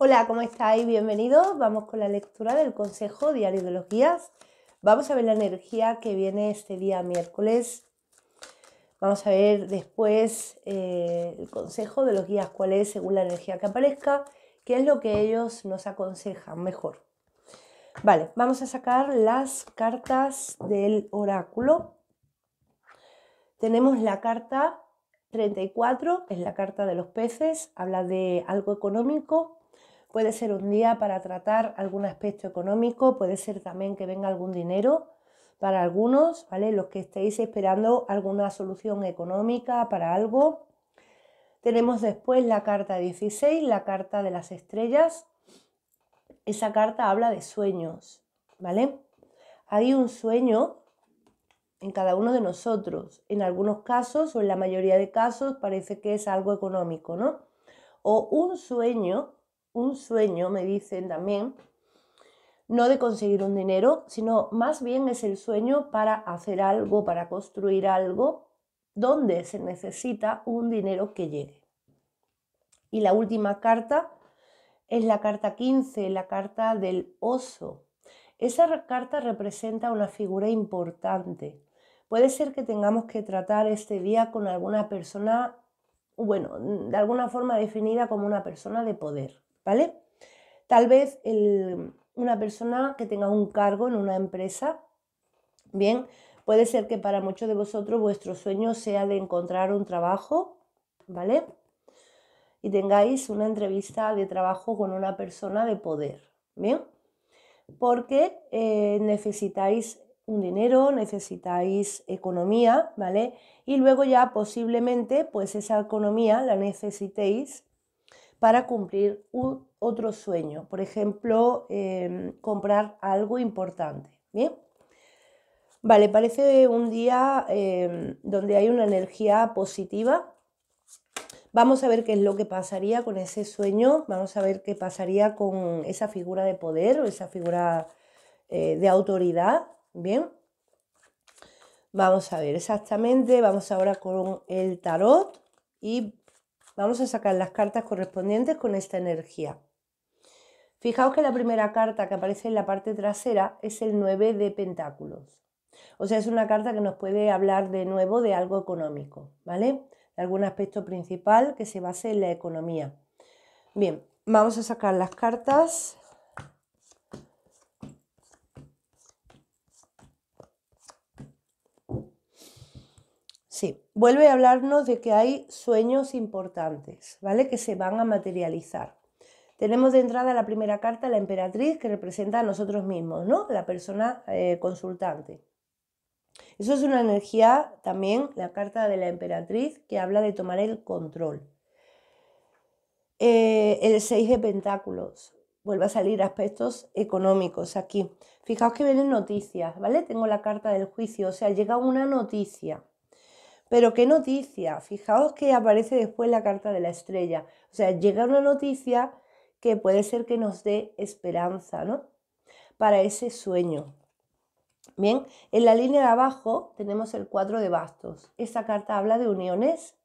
Hola, ¿cómo estáis? Bienvenidos. Vamos con la lectura del Consejo Diario de los Guías. Vamos a ver la energía que viene este día miércoles. Vamos a ver después eh, el consejo de los guías, cuál es, según la energía que aparezca, qué es lo que ellos nos aconsejan mejor. Vale, vamos a sacar las cartas del oráculo. Tenemos la carta 34, es la carta de los peces, habla de algo económico, Puede ser un día para tratar algún aspecto económico, puede ser también que venga algún dinero para algunos, ¿vale? Los que estéis esperando alguna solución económica para algo. Tenemos después la carta 16, la carta de las estrellas. Esa carta habla de sueños, ¿vale? Hay un sueño en cada uno de nosotros. En algunos casos o en la mayoría de casos parece que es algo económico, ¿no? O un sueño un sueño, me dicen también, no de conseguir un dinero, sino más bien es el sueño para hacer algo, para construir algo donde se necesita un dinero que llegue. Y la última carta es la carta 15, la carta del oso. Esa carta representa una figura importante. Puede ser que tengamos que tratar este día con alguna persona, bueno, de alguna forma definida como una persona de poder. ¿vale? Tal vez una persona que tenga un cargo en una empresa, bien, puede ser que para muchos de vosotros vuestro sueño sea de encontrar un trabajo, ¿vale? Y tengáis una entrevista de trabajo con una persona de poder, ¿bien? Porque eh, necesitáis un dinero, necesitáis economía, ¿vale? Y luego ya posiblemente pues esa economía la necesitéis para cumplir un, otro sueño, por ejemplo, em, comprar algo importante. Bien. Vale, parece un día em, donde hay una energía positiva. Vamos a ver qué es lo que pasaría con ese sueño, vamos a ver qué pasaría con esa figura de poder o esa figura eh, de autoridad. Bien, vamos a ver exactamente, vamos ahora con el tarot y Vamos a sacar las cartas correspondientes con esta energía. Fijaos que la primera carta que aparece en la parte trasera es el 9 de pentáculos. O sea, es una carta que nos puede hablar de nuevo de algo económico, ¿vale? De algún aspecto principal que se base en la economía. Bien, vamos a sacar las cartas vuelve a hablarnos de que hay sueños importantes, ¿vale? Que se van a materializar. Tenemos de entrada la primera carta, la emperatriz, que representa a nosotros mismos, ¿no? La persona eh, consultante. Eso es una energía también, la carta de la emperatriz, que habla de tomar el control. Eh, el 6 de pentáculos, vuelve a salir aspectos económicos aquí. Fijaos que vienen noticias, ¿vale? Tengo la carta del juicio, o sea, llega una noticia, pero qué noticia, fijaos que aparece después la carta de la estrella. O sea, llega una noticia que puede ser que nos dé esperanza, ¿no? Para ese sueño. Bien, en la línea de abajo tenemos el 4 de bastos. Esa carta habla de uniones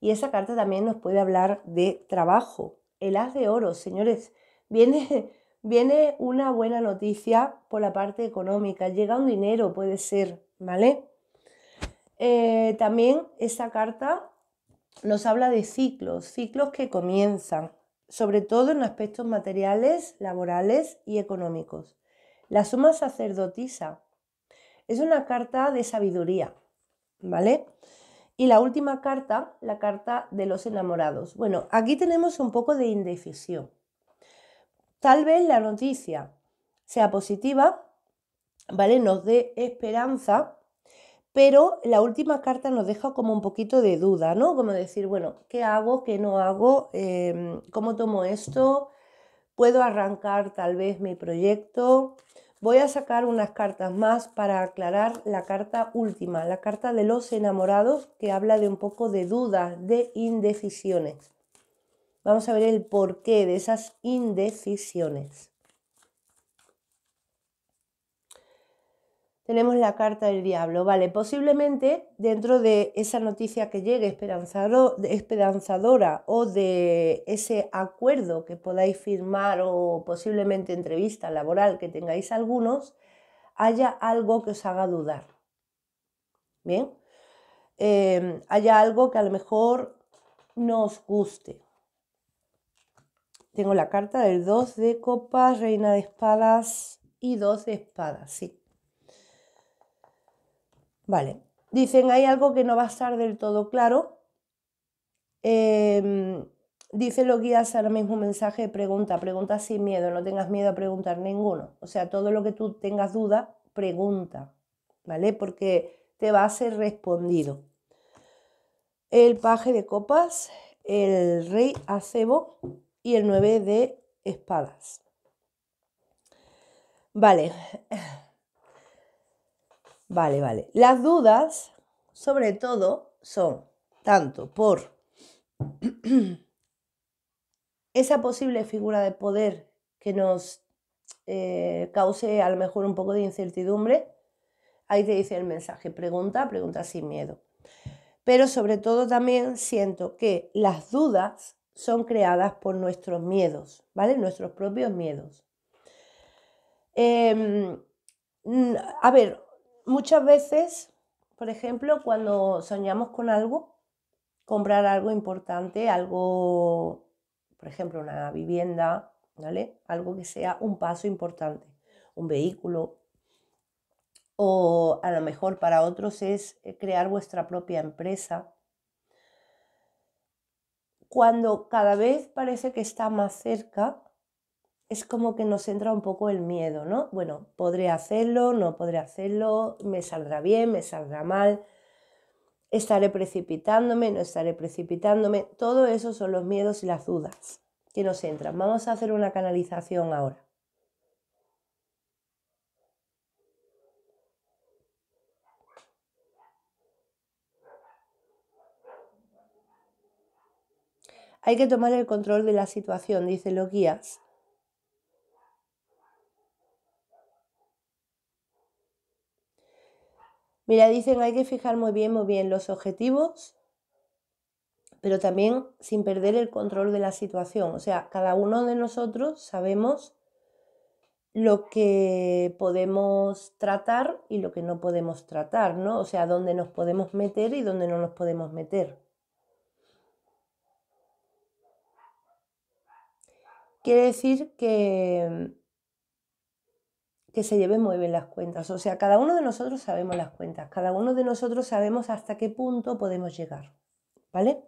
y esa carta también nos puede hablar de trabajo. El haz de oro, señores, viene, viene una buena noticia por la parte económica. Llega un dinero, puede ser, ¿vale? Eh, también esa carta nos habla de ciclos, ciclos que comienzan, sobre todo en aspectos materiales, laborales y económicos. La suma sacerdotisa es una carta de sabiduría, ¿vale? Y la última carta, la carta de los enamorados. Bueno, aquí tenemos un poco de indecisión. Tal vez la noticia sea positiva, ¿vale? Nos dé esperanza pero la última carta nos deja como un poquito de duda, ¿no? Como decir, bueno, ¿qué hago? ¿Qué no hago? Em, ¿Cómo tomo esto? ¿Puedo arrancar tal vez mi proyecto? Voy a sacar unas cartas más para aclarar la carta última, la carta de los enamorados, que habla de un poco de duda, de indecisiones. Vamos a ver el porqué de esas indecisiones. tenemos la carta del diablo. Vale, posiblemente dentro de esa noticia que llegue esperanzadora o de ese acuerdo que podáis firmar o posiblemente entrevista laboral que tengáis algunos, haya algo que os haga dudar. Bien, em, haya algo que a lo mejor no os guste. Tengo la carta del 2 de copas, reina de espadas y 2 de espadas, sí. Vale, dicen hay algo que no va a estar del todo claro. Eh, dice los guías ahora mismo mensaje, pregunta, pregunta sin miedo, no tengas miedo a preguntar ninguno. O sea, todo lo que tú tengas duda, pregunta, ¿vale? Porque te va a ser respondido. El paje de copas, el rey acebo y el nueve de espadas. Vale. Vale, vale. Las dudas, sobre todo, son tanto por esa posible figura de poder que nos eh, cause a lo mejor un poco de incertidumbre. Ahí te dice el mensaje, pregunta, pregunta sin miedo. Pero sobre todo también siento que las dudas son creadas por nuestros miedos, ¿vale? Nuestros propios miedos. Em, a ver, muchas veces, por ejemplo, cuando soñamos con algo, comprar algo importante, algo, por ejemplo, una vivienda, ¿vale? Algo que sea un paso importante, un vehículo. O a lo mejor para otros es eh, crear vuestra propia empresa. Cuando cada vez parece que está más cerca, es como que nos entra un poco el miedo, ¿no? Bueno, podré hacerlo, no podré hacerlo, me saldrá bien, me saldrá mal, estaré precipitándome, no estaré precipitándome. Todo eso son los miedos y las dudas que nos entran. Vamos a hacer una canalización ahora. Hay que tomar el control de la situación, dicen los guías. Mira, dicen, hay que fijar muy bien, muy bien los objetivos, pero también sin perder el control de la situación. O sea, cada uno de nosotros sabemos lo que podemos tratar y lo que no podemos tratar, ¿no? O sea, dónde nos podemos meter y dónde no nos podemos meter. Quiere decir que que se lleven muy bien las cuentas. O sea, cada uno de nosotros sabemos las cuentas, cada uno de nosotros sabemos hasta qué punto podemos llegar, ¿vale?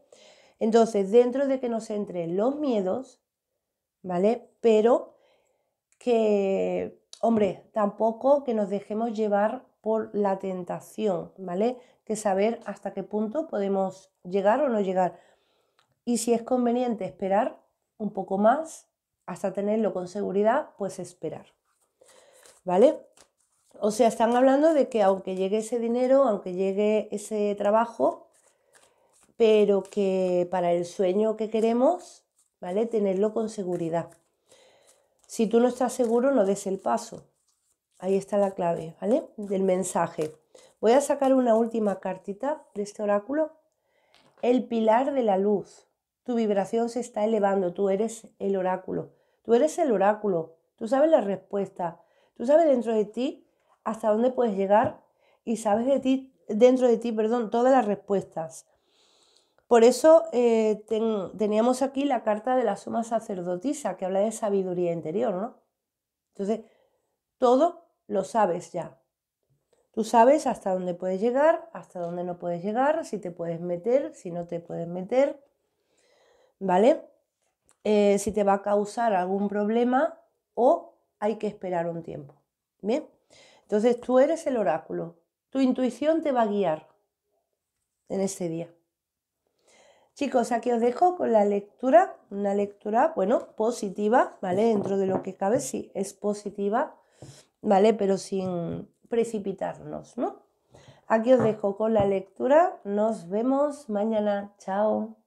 Entonces, dentro de que nos entren los miedos, ¿vale? Pero que, hombre, tampoco que nos dejemos llevar por la tentación, ¿vale? Que saber hasta qué punto podemos llegar o no llegar. Y si es conveniente esperar un poco más, hasta tenerlo con seguridad, pues esperar. ¿vale? O sea, están hablando de que aunque llegue ese dinero, aunque llegue ese trabajo, pero que para el sueño que queremos, ¿vale? Tenerlo con seguridad. Si tú no estás seguro, no des el paso. Ahí está la clave, ¿vale? Del mensaje. Voy a sacar una última cartita de este oráculo. El pilar de la luz. Tu vibración se está elevando. Tú eres el oráculo. Tú eres el oráculo. Tú sabes la respuesta. Tú sabes dentro de ti hasta dónde puedes llegar y sabes de ti, dentro de ti, perdón, todas las respuestas. Por eso eh, teníamos aquí la carta de la suma sacerdotisa que habla de sabiduría interior, ¿no? Entonces, todo lo sabes ya. Tú sabes hasta dónde puedes llegar, hasta dónde no puedes llegar, si te puedes meter, si no te puedes meter, ¿vale? Eh, si te va a causar algún problema o hay que esperar un tiempo. Bien, entonces tú eres el oráculo, tu intuición te va a guiar en ese día. Chicos, aquí os dejo con la lectura, una lectura, bueno, positiva, ¿vale? Dentro de lo que cabe, sí, es positiva, ¿vale? Pero sin precipitarnos, ¿no? Aquí os dejo con la lectura, nos vemos mañana, chao.